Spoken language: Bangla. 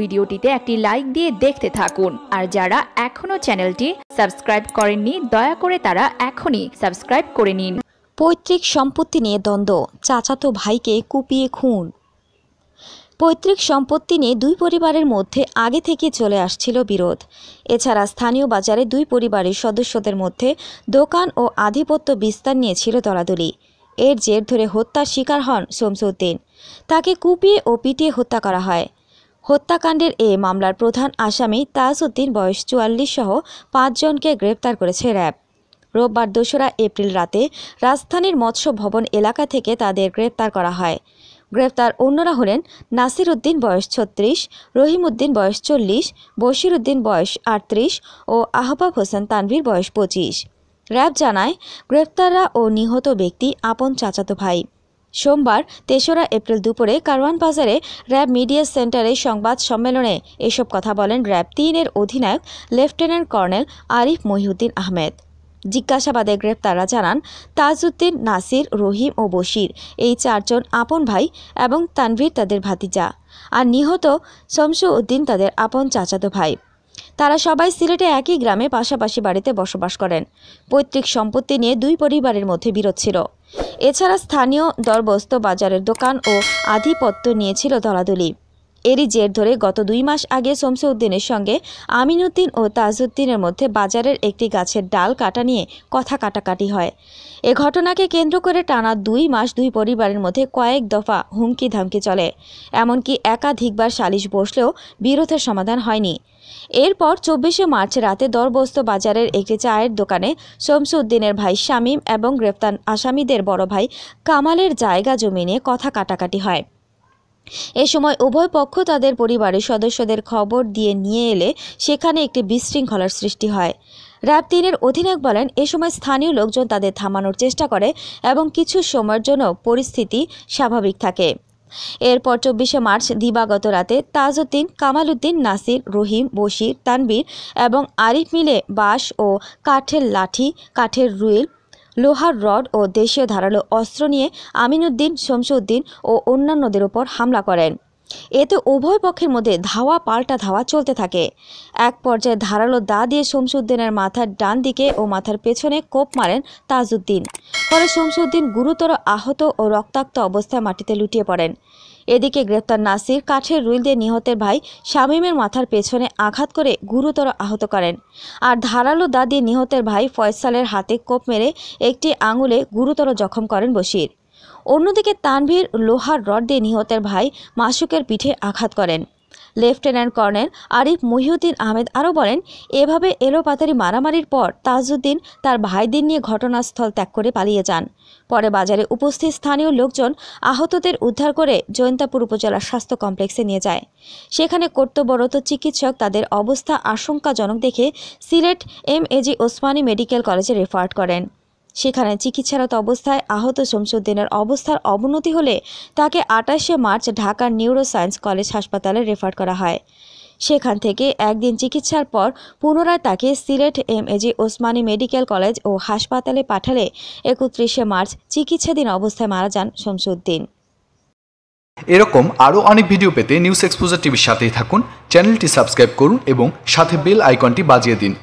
ভিডিওটিতে একটি লাইক দিয়ে দেখতে থাকুন আর যারা এখনও চ্যানেলটি সাবস্ক্রাইব করেননি দয়া করে তারা এখনই সাবস্ক্রাইব করে নিন পৈতৃক সম্পত্তি নিয়ে দ্বন্দ্ব চাচাতো ভাইকে কুপিয়ে খুন পৈতৃক সম্পত্তি নিয়ে দুই পরিবারের মধ্যে আগে থেকে চলে আসছিল বিরোধ এছাড়া স্থানীয় বাজারে দুই পরিবারের সদস্যদের মধ্যে দোকান ও আধিপত্য বিস্তার নিয়েছিল দলাদলি এর জের ধরে হত্যার শিকার হন শমসুদ্দিন তাকে কুপিয়ে ও পিটিয়ে হত্যা করা হয় হত্যাকাণ্ডের এ মামলার প্রধান আসামি তাজউদ্দিন বয়স চুয়াল্লিশ সহ পাঁচজনকে গ্রেপ্তার করেছে র্যাব রোববার দোসরা এপ্রিল রাতে রাজধানীর মৎস্য ভবন এলাকা থেকে তাদের গ্রেপ্তার করা হয় গ্রেপ্তার অন্যরা হলেন নাসির উদ্দিন বয়স ছত্রিশ রহিম উদ্দিন বয়স চল্লিশ বশির উদ্দিন বয়স আটত্রিশ ও আহবাব হোসেন তানভীর বয়স পঁচিশ র্যাব জানায় গ্রেপ্তাররা ও নিহত ব্যক্তি আপন চাচাতো ভাই সোমবার তেসরা এপ্রিল দুপুরে কারওয়ান বাজারে র্যাব মিডিয়া সেন্টারে সংবাদ সম্মেলনে এসব কথা বলেন র্যাব তিনের অধিনায়ক লেফটেন্যান্ট কর্নেল আরিফ মহিউদ্দিন আহমেদ জিজ্ঞাসাবাদে গ্রেপ্তাররা জানান তাজউদ্দিন নাসির রহিম ও বশির এই চারজন আপন ভাই এবং তানভীর তাদের ভাতিজা আর নিহত শমসু উদ্দিন তাদের আপন চাচাতো ভাই তারা সবাই সিলেটে একই গ্রামে পাশাপাশি বাড়িতে বসবাস করেন পৈতৃক সম্পত্তি নিয়ে দুই পরিবারের মধ্যে বিরোধ ছিল এছাড়া স্থানীয় দরবস্ত বাজারের দোকান ও আধিপত্য নিয়েছিল দলাদলি এরই জের ধরে গত দুই মাস আগে শমসউদ্দিনের সঙ্গে আমিনুদ্দিন ও তাজউদ্দিনের মধ্যে বাজারের একটি গাছের ডাল কাটা নিয়ে কথা কাটাকাটি হয় এ ঘটনাকে কেন্দ্র করে টানা দুই মাস দুই পরিবারের মধ্যে কয়েক দফা হুমকি ধামকি চলে এমনকি একাধিকবার সালিশ বসলেও বিরোধের সমাধান হয়নি এরপর চব্বিশে মার্চ রাতে দরবস্ত বাজারের একটি চায়ের দোকানে শমসউদ্দিনের ভাই শামীম এবং গ্রেপ্তার আসামিদের বড় ভাই কামালের জায়গা জমি নিয়ে কথা কাটাকাটি হয় এ সময় উভয় পক্ষ তাদের পরিবারের সদস্যদের খবর দিয়ে নিয়ে এলে সেখানে একটি বিশৃঙ্খলার সৃষ্টি হয় র্যাব তিনের অধিনায়ক বলেন এ সময় স্থানীয় লোকজন তাদের থামানোর চেষ্টা করে এবং কিছু সময়ের জন্য পরিস্থিতি স্বাভাবিক থাকে এরপর চব্বিশে মার্চ দিবাগত রাতে তাজউদ্দিন কামালউদ্দিন নাসির রহিম বশির তানবীর এবং আরিফ মিলে বাঁশ ও কাঠের লাঠি কাঠের রুইল লোহার রড ও দেশীয় ধারালো অস্ত্র নিয়ে আমিনুদ্দিন শমসুদ্দিন ও অন্যান্যদের ওপর হামলা করেন এতে উভয় পক্ষের মধ্যে ধাওয়া পাল্টা ধাওয়া চলতে থাকে এক পর্যায়ে ধারালো দা দিয়ে শমসুদ্দিনের মাথার ডান দিকে ও মাথার পেছনে কোপ মারেন তাজউদ্দিন পরে শমসুদ্দিন গুরুতর আহত ও রক্তাক্ত অবস্থায় মাটিতে লুটিয়ে পড়েন এদিকে গ্রেপ্তার নাসির কাঠের রুইল দিয়ে নিহতের ভাই শামীমের মাথার পেছনে আঘাত করে গুরুতর আহত করেন আর ধারালো দা দিয়ে নিহতের ভাই ফয়সালের হাতে কোপ মেরে একটি আঙুলে গুরুতর জখম করেন বশির অন্যদিকে তানভীর লোহার রড দিয়ে নিহতের ভাই মাসুকের পিঠে আঘাত করেন লেফটেন্যান্ট কর্নেল আরিফ মহিউদ্দিন আহমেদ আরও বলেন এভাবে এলোপাতারি মারামারির পর তাজউদ্দিন তার ভাইদের নিয়ে ঘটনাস্থল ত্যাগ করে পালিয়ে যান পরে বাজারে উপস্থিত স্থানীয় লোকজন আহতদের উদ্ধার করে জয়ন্তাপুর উপজেলার স্বাস্থ্য কমপ্লেক্সে নিয়ে যায় সেখানে কর্তব্যরত চিকিৎসক তাদের অবস্থা আশঙ্কাজনক দেখে Sylhet M AG Osmani medical কলেজে রেফার করেন সেখানে চিকিৎসারত অবস্থায় আহত শমসুদ্দিনের অবস্থার অবনতি হলে তাকে আটাশে মার্চ ঢাকার নিউরো সায়েন্স কলেজ হাসপাতালে রেফার করা হয় সেখান থেকে একদিন চিকিৎসার পর পুনরায় তাকে Sylhet M AG Osmani medical college ও হাসপাতালে পাঠালে একত্রিশে মার্চ চিকিৎসাধীন অবস্থায় মারা যান শমসুদ্দিন এরকম আরও অনেক ভিডিও পেতে নিউজ এক্সপোজার টিভির সাথেই থাকুন চ্যানেলটি সাবস্ক্রাইব করুন এবং সাথে বেল আইকনটি বাজিয়ে দিন